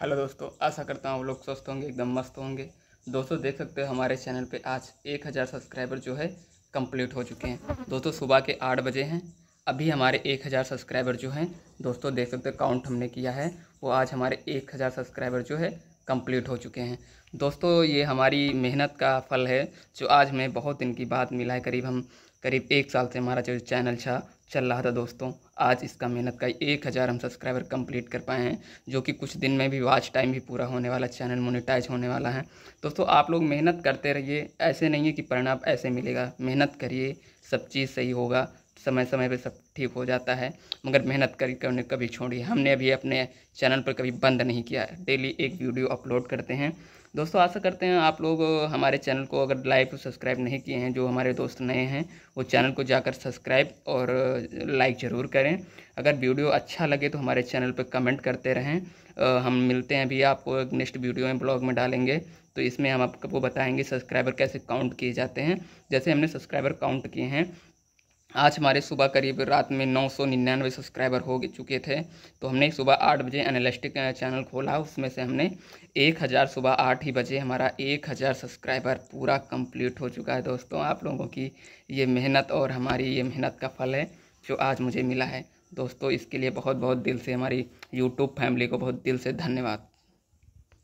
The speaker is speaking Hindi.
हेलो दोस्तों आशा करता हूँ आप लोग स्वस्थ होंगे एकदम मस्त होंगे दोस्तों देख सकते हो हमारे चैनल पे आज एक हज़ार सब्सक्राइबर जो है कंप्लीट हो चुके हैं दोस्तों सुबह के आठ बजे हैं अभी हमारे एक हज़ार सब्सक्राइबर जो हैं दोस्तों देख सकते हो काउंट हमने किया है वो आज हमारे एक हज़ार सब्सक्राइबर जो है कंप्लीट हो चुके हैं दोस्तों ये हमारी मेहनत का फल है जो आज हमें बहुत दिन की बात मिला है करीब हम करीब एक साल से हमारा जो चैनल था चल रहा था दोस्तों आज इसका मेहनत का एक हज़ार हम सब्सक्राइबर कंप्लीट कर पाए हैं जो कि कुछ दिन में भी वाच टाइम भी पूरा होने वाला चैनल मोनेटाइज होने वाला है दोस्तों आप लोग मेहनत करते रहिए ऐसे नहीं है कि परिणाम ऐसे मिलेगा मेहनत करिए सब चीज़ सही होगा समय समय पे सब ठीक हो जाता है मगर मेहनत कर करने कभी छोड़ी हमने अभी अपने चैनल पर कभी बंद नहीं किया डेली एक वीडियो अपलोड करते हैं दोस्तों आशा करते हैं आप लोग हमारे चैनल को अगर लाइक और सब्सक्राइब नहीं किए हैं जो हमारे दोस्त नए हैं वो चैनल को जाकर सब्सक्राइब और लाइक ज़रूर करें अगर वीडियो अच्छा लगे तो हमारे चैनल पर कमेंट करते रहें हम मिलते हैं अभी आपको नेक्स्ट वीडियो में ब्लॉग में डालेंगे तो इसमें हम आपको बताएंगे सब्सक्राइबर कैसे काउंट किए जाते हैं जैसे हमने सब्सक्राइबर काउंट किए हैं आज हमारे सुबह करीब रात में नौ सौ निन्यानवे सब्सक्राइबर हो चुके थे तो हमने सुबह आठ बजे एनालिस्टिक चैनल खोला उसमें से हमने एक हज़ार सुबह आठ ही बजे हमारा एक हज़ार सब्सक्राइबर पूरा कंप्लीट हो चुका है दोस्तों आप लोगों की ये मेहनत और हमारी ये मेहनत का फल है जो आज मुझे मिला है दोस्तों इसके लिए बहुत बहुत दिल से हमारी यूट्यूब फैमिली को बहुत दिल से धन्यवाद